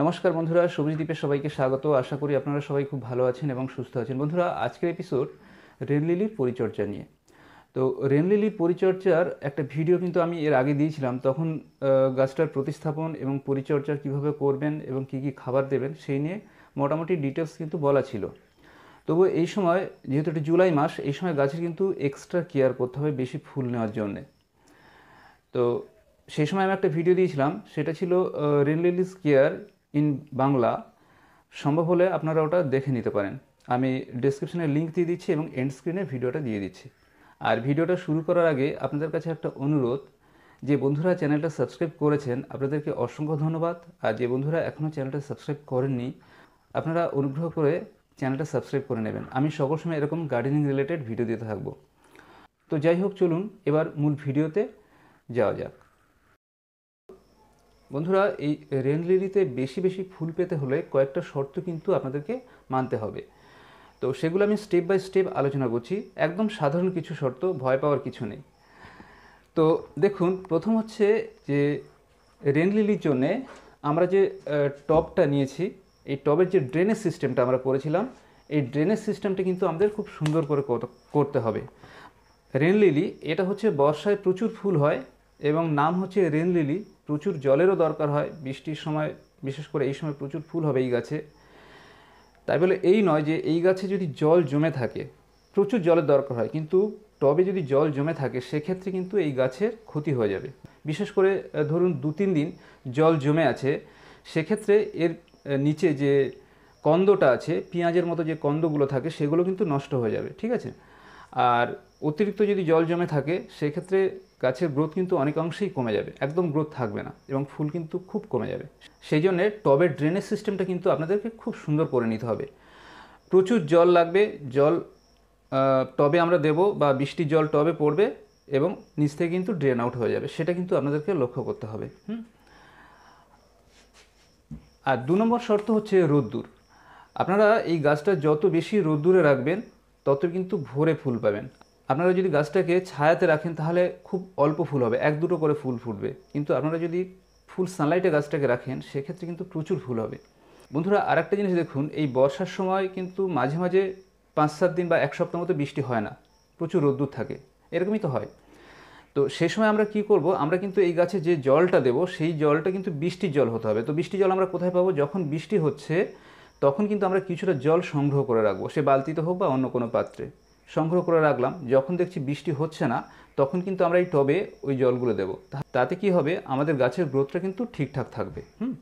নমস্কার বন্ধুরা সবুজদ্বীপের সবাইকে স্বাগত আশা করি আপনারা সবাই খুব ভালো আছেন এবং সুস্থ আছেন বন্ধুরা আজকের এপিসোড রেনলিলির পরিচর্যা নিয়ে তো রেনলিলির পরিচর্যার একটা ভিডিও কিন্তু আমি এর আগে দিয়েছিলাম তখন গাছটার প্রতিস্থাপন এবং পরিচর্যা কিভাবে করবেন এবং কি কি খাবার দেবেন সেই নিয়ে মোটামুটি ডিটেলস কিন্তু বলা ছিল তবু এই সময় যেহেতু এটা জুলাই মাস এই সময় গাছের কিন্তু এক্সট্রা কেয়ার করতে হবে বেশি ফুল নেওয়ার জন্যে তো সেই সময় আমি একটা ভিডিও দিয়েছিলাম সেটা ছিল রেনলিলিস কেয়ার ইন বাংলা সম্ভব হলে আপনারা ওটা দেখে নিতে পারেন আমি ডিসক্রিপশনে লিঙ্ক দিয়ে দিচ্ছি এবং এন্ড স্ক্রিনে ভিডিওটা দিয়ে দিচ্ছি আর ভিডিওটা শুরু করার আগে আপনাদের কাছে একটা অনুরোধ যে বন্ধুরা চ্যানেলটা সাবস্ক্রাইব করেছেন আপনাদেরকে অসংখ্য ধন্যবাদ আর যে বন্ধুরা এখনও চ্যানেলটা সাবস্ক্রাইব করেননি আপনারা অনুগ্রহ করে চ্যানেলটা সাবস্ক্রাইব করে নেবেন আমি সকল সময় এরকম গার্ডেনিং রিলেটেড ভিডিও দিতে থাকবো তো যাই হোক চলুন এবার মূল ভিডিওতে যাওয়া যাক বন্ধুরা এই রেন লিলিতে বেশি বেশি ফুল পেতে হলে কয়েকটা শর্ত কিন্তু আপনাদেরকে মানতে হবে তো সেগুলো আমি স্টেপ বাই স্টেপ আলোচনা করছি একদম সাধারণ কিছু শর্ত ভয় পাওয়ার কিছু নেই তো দেখুন প্রথম হচ্ছে যে রেন লিলির জন্যে আমরা যে টবটা নিয়েছি এই টবের যে ড্রেনেজ সিস্টেমটা আমরা করেছিলাম এই ড্রেনেজ সিস্টেমটা কিন্তু আমাদের খুব সুন্দর করে করতে হবে রেন লিলি এটা হচ্ছে বর্ষায় প্রচুর ফুল হয় এবং নাম হচ্ছে রেন লিলি প্রচুর জলেরও দরকার হয় বৃষ্টির সময় বিশেষ করে এই সময় প্রচুর ফুল হবে এই গাছে তাই বলে এই নয় যে এই গাছে যদি জল জমে থাকে প্রচুর জলের দরকার হয় কিন্তু টবে যদি জল জমে থাকে সেক্ষেত্রে কিন্তু এই গাছের ক্ষতি হয়ে যাবে বিশেষ করে ধরুন দু তিন দিন জল জমে আছে সেক্ষেত্রে এর নিচে যে কন্দটা আছে পেঁয়াজের মতো যে কন্দগুলো থাকে সেগুলো কিন্তু নষ্ট হয়ে যাবে ঠিক আছে আর অতিরিক্ত যদি জল জমে থাকে সেক্ষেত্রে গাছের গ্রোথ কিন্তু অনেকাংশেই কমে যাবে একদম গ্রোথ থাকবে না এবং ফুল কিন্তু খুব কমে যাবে সেই জন্যে টবের ড্রেনেজ সিস্টেমটা কিন্তু আপনাদেরকে খুব সুন্দর করে নিতে হবে প্রচুর জল লাগবে জল টবে আমরা দেব বা বৃষ্টির জল টবে পড়বে এবং নিচ থেকে কিন্তু ড্রেন আউট হয়ে যাবে সেটা কিন্তু আপনাদেরকে লক্ষ্য করতে হবে হুম আর দু নম্বর শর্ত হচ্ছে রোদ্দুর আপনারা এই গাছটা যত বেশি রোদ্দুরে রাখবেন তত কিন্তু ভোরে ফুল পাবেন আপনারা যদি গাছটাকে ছায়াতে রাখেন তাহলে খুব অল্প ফুল হবে এক দুটো করে ফুল ফুটবে কিন্তু আপনারা যদি ফুল সানলাইটে গাছটাকে রাখেন সেক্ষেত্রে কিন্তু প্রচুর ফুল হবে বন্ধুরা আর একটা জিনিস দেখুন এই বর্ষার সময় কিন্তু মাঝে মাঝে পাঁচ সাত দিন বা এক সপ্তাহ মতো বৃষ্টি হয় না প্রচুর রোদ্দুর থাকে এরকমই তো হয় তো সেই সময় আমরা কি করব আমরা কিন্তু এই গাছে যে জলটা দেব সেই জলটা কিন্তু বৃষ্টির জল হতে হবে তো বৃষ্টির জল আমরা কোথায় পাবো যখন বৃষ্টি হচ্ছে তখন কিন্তু আমরা কিছুটা জল সংগ্রহ করে রাখবো সে বালতিতে হোক বা অন্য কোনো পাত্রে সংগ্রহ করে রাখলাম যখন দেখছি বৃষ্টি হচ্ছে না তখন কিন্তু আমরা এই টবে ওই জলগুলো দেবো তাতে কি হবে আমাদের গাছের গ্রোথটা কিন্তু ঠিকঠাক থাকবে হুম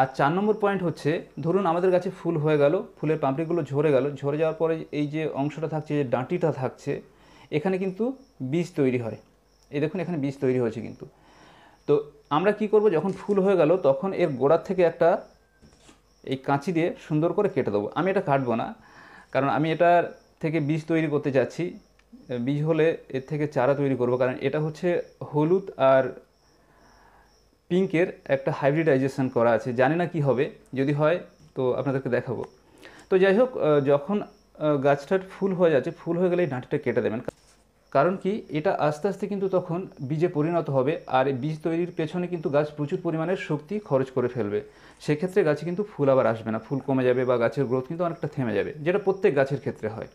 আর চার নম্বর পয়েন্ট হচ্ছে ধরুন আমাদের গাছে ফুল হয়ে গেল ফুলের পাম্পড়িগুলো ঝরে গেল ঝরে যাওয়ার পরে এই যে অংশটা থাকছে যে ডাঁটিটা থাকছে এখানে কিন্তু বীজ তৈরি হয় এই দেখুন এখানে বীজ তৈরি হয়েছে কিন্তু তো আমরা কি করব যখন ফুল হয়ে গেল তখন এর গোড়ার থেকে একটা এই কাঁচি দিয়ে সুন্দর করে কেটে দেবো আমি এটা কাটবো না কারণ আমি এটার থেকে বীজ তৈরি করতে যাচ্ছি বীজ হলে এর থেকে চারা তৈরি করব কারণ এটা হচ্ছে হলুদ আর পিঙ্কের একটা হাইব্রিডাইজেশন করা আছে জানি না কি হবে যদি হয় তো আপনাদেরকে দেখাবো তো যাই হোক যখন গাছটার ফুল হয়ে যাচ্ছে ফুল হয়ে গেলে এই ডাঁটিটা কেটে দেবেন কারণ কি এটা আস্তে আস্তে কিন্তু তখন বীজে পরিণত হবে আর বীজ তৈরির পেছনে কিন্তু গাছ প্রচুর পরিমাণের শক্তি খরচ করে ফেলবে সেক্ষেত্রে গাছে কিন্তু ফুল আবার আসবে না ফুল কমে যাবে বা গাছের গ্রোথ কিন্তু অনেকটা থেমে যাবে যেটা প্রত্যেক গাছের ক্ষেত্রে হয়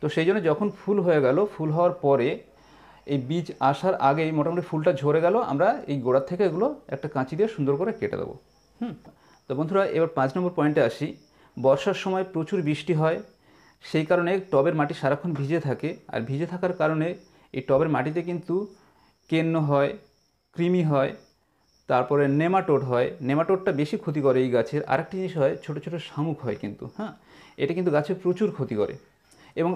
তো সেই জন্য যখন ফুল হয়ে গেল ফুল হওয়ার পরে এই বীজ আসার আগে মোটামুটি ফুলটা ঝরে গেল আমরা এই গোড়ার থেকে এগুলো একটা কাঁচি দিয়ে সুন্দর করে কেটে দেবো হুম তো বন্ধুরা এবার পাঁচ নম্বর পয়েন্টে আসি বর্ষার সময় প্রচুর বৃষ্টি হয় সেই কারণে টবের মাটি সারাক্ষণ ভিজে থাকে আর ভিজে থাকার কারণে এই টবের মাটিতে কিন্তু কেন্ন হয় কৃমি হয় তারপরে নেমাটোড হয় নেমাটোডটা বেশি ক্ষতি করে এই গাছের আরেকটি জিনিস হয় ছোট ছোট শামুক হয় কিন্তু হ্যাঁ এটা কিন্তু গাছে প্রচুর ক্ষতি করে এবং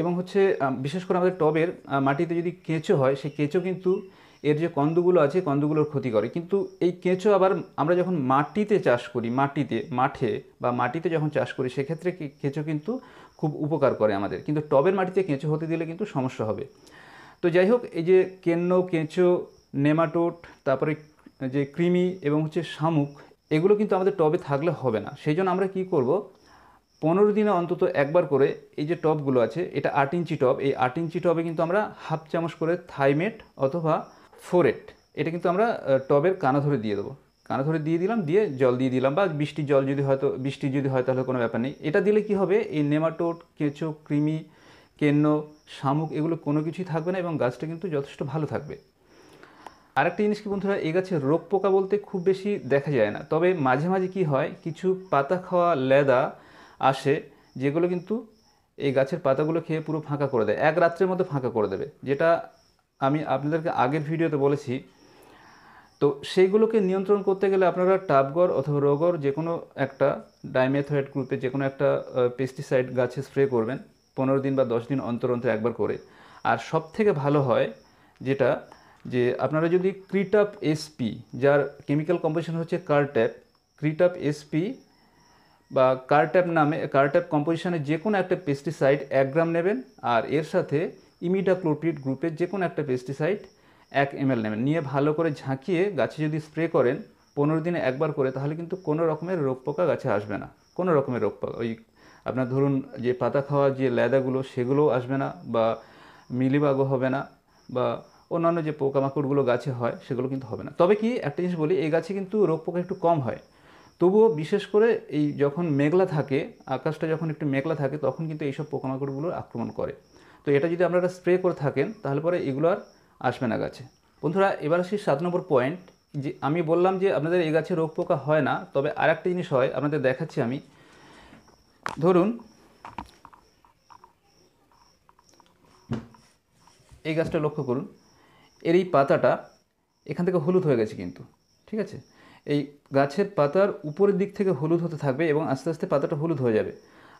এবং হচ্ছে বিশেষ করে আমাদের টবের মাটিতে যদি কেঁচো হয় সেই কেঁচো কিন্তু এর যে কন্দগুলো আছে কন্দগুলোর ক্ষতি করে কিন্তু এই কেঁচো আবার আমরা যখন মাটিতে চাষ করি মাটিতে মাঠে বা মাটিতে যখন চাষ করি সেক্ষেত্রে কেঁচো কিন্তু খুব উপকার করে আমাদের কিন্তু টবের মাটিতে কেঁচো হতে দিলে কিন্তু সমস্যা হবে তো যাই হোক এই যে কেন্ন কেঁচো নেমাটোট তারপরে যে কৃমি এবং হচ্ছে শামুক এগুলো কিন্তু আমাদের টবে থাকলে হবে না সেই জন্য আমরা কি করবো পনেরো দিনে অন্তত একবার করে এই যে টপগুলো আছে এটা আট ইঞ্চি টপ এই আট ইঞ্চি টপে কিন্তু আমরা হাফ চামচ করে থাইমেট অথবা ফোরেট এটা কিন্তু আমরা টবের কানা ধরে দিয়ে দেবো কানা ধরে দিয়ে দিলাম দিয়ে জল দিয়ে দিলাম বা বৃষ্টির জল যদি হয়তো বৃষ্টি যদি হয় তাহলে কোনো ব্যাপার নেই এটা দিলে কি হবে এই নেমাটোড কেঁচো কৃমি কেন্ন শামুক এগুলো কোনো কিছুই থাকবে না এবং গাছটা কিন্তু যথেষ্ট ভালো থাকবে আরেকটা জিনিস কি বন্ধুরা এ গাছে রোগ পোকা বলতে খুব বেশি দেখা যায় না তবে মাঝে মাঝে কি হয় কিছু পাতা খাওয়া লেদা আসে যেগুলো কিন্তু এই গাছের পাতাগুলো খেয়ে পুরো ফাঁকা করে দেয় এক রাত্রের মধ্যে ফাঁকা করে দেবে যেটা আমি আপনাদেরকে আগের ভিডিওতে বলেছি তো সেইগুলোকে নিয়ন্ত্রণ করতে গেলে আপনারা টাবগর অথবা রোগর যে কোনো একটা ডাইমেথয়েড গ্রুপে যে কোনো একটা পেস্টিসাইড গাছে স্প্রে করবেন পনেরো দিন বা দশ দিন অন্তর অন্তর একবার করে আর সব থেকে ভালো হয় যেটা যে আপনারা যদি ক্রিটাপ এসপি যার কেমিক্যাল কম্পোজিশন হচ্ছে কার্টেপ ক্রিটাপ এসপি বা কার্ট্যাপ নামে কার্ট্যাপ কম্পোজিশনের যে কোনো একটা পেস্টিসাইড এক গ্রাম নেবেন আর এর সাথে ইমিডাক্লোপিড গ্রুপের যে কোনো একটা পেস্টিসাইড এক এম নেবেন নিয়ে ভালো করে ঝাঁকিয়ে গাছে যদি স্প্রে করেন পনেরো দিনে একবার করে তাহলে কিন্তু কোনো রকমের রোগ পোকা গাছে আসবে না কোনো রকমের রোগ পোকা ওই আপনার ধরুন যে পাতা খাওয়া যে ল্যাদাগুলো সেগুলোও আসবে না বা মিলিবাগও হবে না বা অন্যান্য যে পোকামাকড়গুলো গাছে হয় সেগুলো কিন্তু হবে না তবে কি একটা জিনিস বলি এই গাছে কিন্তু রোগ পোকা একটু কম হয় তবুও বিশেষ করে এই যখন মেঘলা থাকে আকাশটা যখন একটু মেঘলা থাকে তখন কিন্তু এইসব পোকামাকড়গুলো আক্রমণ করে তো এটা যদি আপনারা স্প্রে করে থাকেন তাহলে পরে এগুলো আর আসবে না গাছে বন্ধুরা এবার আসি সাত নম্বর পয়েন্ট যে আমি বললাম যে আপনাদের এই গাছে রোগ পোকা হয় না তবে আর একটা জিনিস হয় আপনাদের দেখাচ্ছি আমি ধরুন এই গাছটা লক্ষ্য করুন এর এই পাতাটা এখান থেকে হলুদ হয়ে গেছে কিন্তু ঠিক আছে এই গাছের পাতার উপরের দিক থেকে হলুদ হতে থাকবে এবং আস্তে আস্তে পাতাটা হলুদ হয়ে যাবে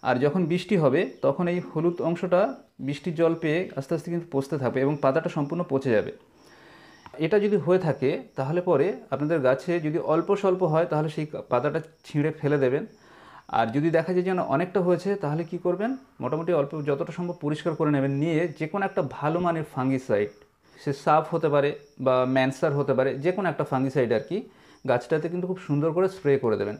আর যখন বৃষ্টি হবে তখন এই হলুদ অংশটা বৃষ্টির জল পেয়ে আস্তে আস্তে কিন্তু পচতে থাকবে এবং পাতাটা সম্পূর্ণ পচে যাবে এটা যদি হয়ে থাকে তাহলে পরে আপনাদের গাছে যদি অল্প স্বল্প হয় তাহলে সেই পাতাটা ছিঁড়ে ফেলে দেবেন আর যদি দেখা যায় যেন অনেকটা হয়েছে তাহলে কি করবেন মোটামুটি অল্প যতটা সম্ভব পরিষ্কার করে নেবেন নিয়ে যে কোনো একটা ভালো মানের ফাঙ্গিসাইড সে সাফ হতে পারে বা ম্যানসার হতে পারে যে কোনো একটা ফাঙ্গিসাইড আর কি গাছটাতে কিন্তু খুব সুন্দর করে স্প্রে করে দেবেন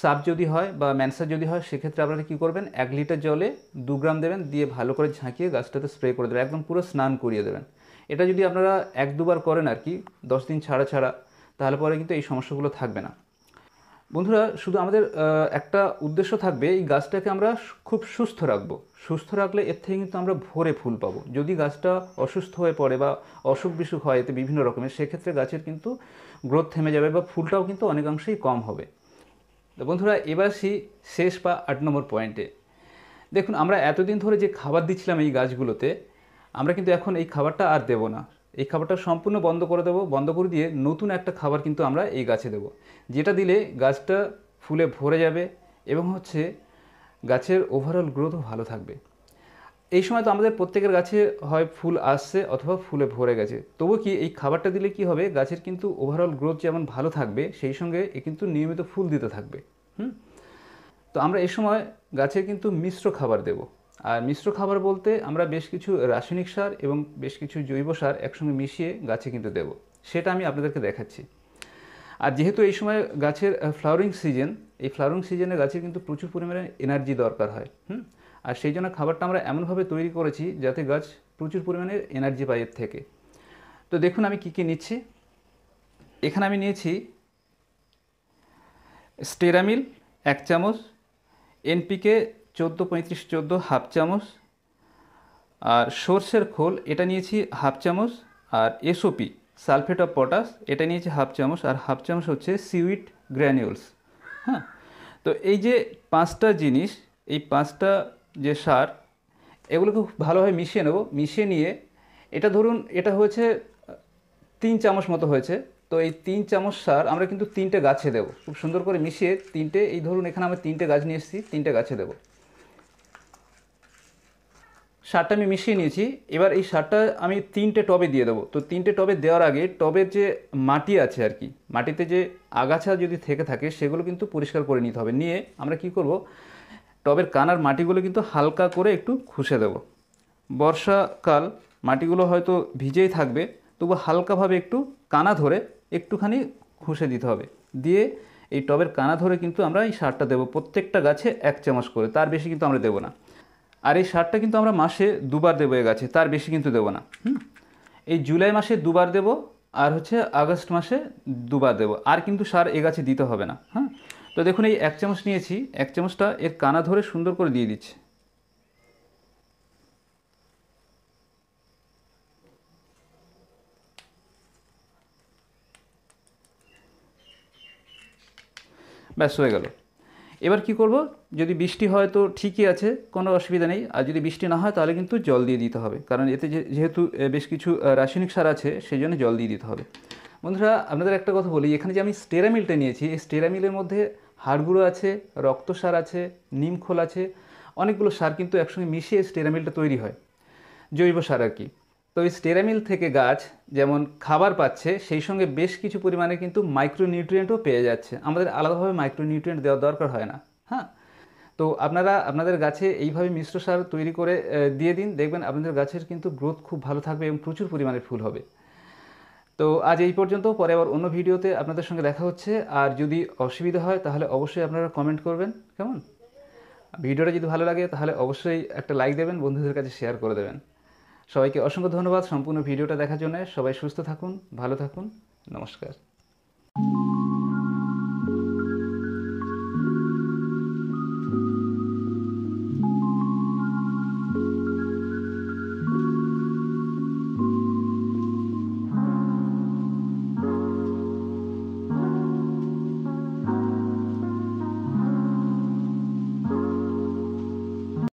সাপ যদি হয় বা ম্যানসার যদি হয় সেক্ষেত্রে আপনারা কী করবেন এক লিটার জলে দু গ্রাম দেবেন দিয়ে ভালো করে ঝাঁকিয়ে গাছটাতে স্প্রে করে দেবেন একদম পুরো স্নান করিয়ে দেবেন এটা যদি আপনারা এক দুবার করেন আর কি দশ দিন ছাড়া ছাড়া তাহলে পরে কিন্তু এই সমস্যাগুলো থাকবে না বন্ধুরা শুধু আমাদের একটা উদ্দেশ্য থাকবে এই গাছটাকে আমরা খুব সুস্থ রাখব সুস্থ রাখলে এর থেকে কিন্তু আমরা ভরে ফুল পাবো যদি গাছটা অসুস্থ হয়ে পড়ে বা অসুখ বিসুখ হয় এতে বিভিন্ন রকমের সেক্ষেত্রে গাছের কিন্তু গ্রোথ থেমে যাবে বা ফুলটাও কিন্তু অনেকাংশেই কম হবে তো বন্ধুরা এবার সেই শেষ বা আট নম্বর পয়েন্টে দেখুন আমরা এতদিন ধরে যে খাবার দিচ্ছিলাম এই গাছগুলোতে আমরা কিন্তু এখন এই খাবারটা আর দেব না এই খাবারটা সম্পূর্ণ বন্ধ করে দেবো বন্ধ করে দিয়ে নতুন একটা খাবার কিন্তু আমরা এই গাছে দেবো যেটা দিলে গাছটা ফুলে ভরে যাবে এবং হচ্ছে গাছের ওভারঅল গ্রোথও ভালো থাকবে এই সময় তো আমাদের প্রত্যেকের গাছে হয় ফুল আসছে অথবা ফুলে ভরে গেছে তবু কি এই খাবারটা দিলে কি হবে গাছের কিন্তু ওভারঅল গ্রোথ যেমন ভালো থাকবে সেই সঙ্গে এ কিন্তু নিয়মিত ফুল দিতে থাকবে হুম তো আমরা এই সময় গাছের কিন্তু মিশ্র খাবার দেবো আর মিশ্র খাবার বলতে আমরা বেশ কিছু রাসায়নিক সার এবং বেশ কিছু জৈব সার একসঙ্গে মিশিয়ে গাছে কিন্তু দেব সেটা আমি আপনাদেরকে দেখাচ্ছি আর যেহেতু এই সময় গাছের ফ্লাওয়ারিং সিজন এই ফ্লাওয়ারিং সিজনে গাছের কিন্তু প্রচুর পরিমাণে এনার্জি দরকার হয় হুম আর সেই জন্য খাবারটা আমরা এমনভাবে তৈরি করেছি যাতে গাছ প্রচুর পরিমাণে এনার্জি পায় এর থেকে তো দেখুন আমি কি কি নিচ্ছি এখানে আমি নিয়েছি স্টেরামিল এক চামচ এনপিকে চোদ্দো পঁয়ত্রিশ চোদ্দো হাফ চামচ আর সর্ষের খোল এটা নিয়েছি হাফ চামচ আর এসওপি সালফেট অফ পটাশ এটা নিয়েছি হাফ চামচ আর হাফ চামচ হচ্ছে সিউইট গ্র্যানিউলস হ্যাঁ তো এই যে পাঁচটা জিনিস এই পাঁচটা যে সার এগুলোকে খুব ভালোভাবে মিশিয়ে নেব মিশিয়ে নিয়ে এটা ধরুন এটা হয়েছে তিন চামচ মতো হয়েছে তো এই তিন চামচ সার আমরা কিন্তু তিনটে গাছে দেবো খুব সুন্দর করে মিশিয়ে তিনটে এই ধরুন এখানে আমরা তিনটে গাছ নিয়ে এসেছি তিনটে গাছে দেবো সারটা আমি মিশিয়ে নিয়েছি এবার এই সারটা আমি তিনটে টবে দিয়ে দেবো তো তিনটে টবে দেওয়ার আগে টবের যে মাটি আছে আর কি মাটিতে যে আগাছা যদি থেকে থাকে সেগুলো কিন্তু পরিষ্কার করে নিতে হবে নিয়ে আমরা কি করব টবের কানার মাটিগুলো কিন্তু হালকা করে একটু খুশে দেব বর্ষাকাল মাটিগুলো হয়তো ভিজেই থাকবে তবু হালকাভাবে একটু কানা ধরে একটুখানি খুশে দিতে হবে দিয়ে এই টবের কানা ধরে কিন্তু আমরা এই সারটা দেবো প্রত্যেকটা গাছে এক চামচ করে তার বেশি কিন্তু আমরা দেবো না আর এই সারটা কিন্তু আমরা মাসে দুবার দেবো এ গাছে তার বেশি কিন্তু দেবো না হুম এই জুলাই মাসে দুবার দেবো আর হচ্ছে আগস্ট মাসে দুবার দেবো আর কিন্তু সার এ গাছে দিতে হবে না হ্যাঁ তো দেখুন এই এক চামচ নিয়েছি এক চামচটা এর কানা ধরে সুন্দর করে দিয়ে দিচ্ছে ব্যাস হয়ে গেল এবার কি করব যদি বৃষ্টি হয় তো ঠিকই আছে কোনো অসুবিধা নেই আর যদি বৃষ্টি না হয় তাহলে কিন্তু জল দিয়ে দিতে হবে কারণ এতে যেহেতু বেশ কিছু রাসায়নিক সার আছে সেই জন্য জল দিয়ে দিতে হবে বন্ধুরা আপনাদের একটা কথা বলি এখানে যে আমি স্টেরামিলটা নিয়েছি এই স্টেরামিলের মধ্যে হাড়গুঁড়ো আছে রক্ত সার আছে নিমখোল আছে অনেকগুলো সার কিন্তু একসঙ্গে মিশিয়ে স্টেরামিলটা তৈরি হয় জৈব সার আর কি তো ওই স্টেরামিল থেকে গাছ যেমন খাবার পাচ্ছে সেই সঙ্গে বেশ কিছু পরিমাণে কিন্তু মাইক্রোনিউট্রিয়েন্টও পেয়ে যাচ্ছে আমাদের আলাদাভাবে মাইক্রোনিউট্রিয়েন্ট দেওয়ার দরকার হয় না হ্যাঁ তো আপনারা আপনাদের গাছে এইভাবে মিশ্র সার তৈরি করে দিয়ে দিন দেখবেন আপনাদের গাছের কিন্তু গ্রোথ খুব ভালো থাকবে এবং প্রচুর পরিমাণে ফুল হবে তো আজ এই পর্যন্ত পরে আবার অন্য ভিডিওতে আপনাদের সঙ্গে দেখা হচ্ছে আর যদি অসুবিধা হয় তাহলে অবশ্যই আপনারা কমেন্ট করবেন কেমন ভিডিওটা যদি ভালো লাগে তাহলে অবশ্যই একটা লাইক দেবেন বন্ধুদের কাছে শেয়ার করে দেবেন সবাইকে অসংখ্য ধন্যবাদ সম্পূর্ণ ভিডিওটা দেখার জন্য সবাই সুস্থ থাকুন ভালো থাকুন নমস্কার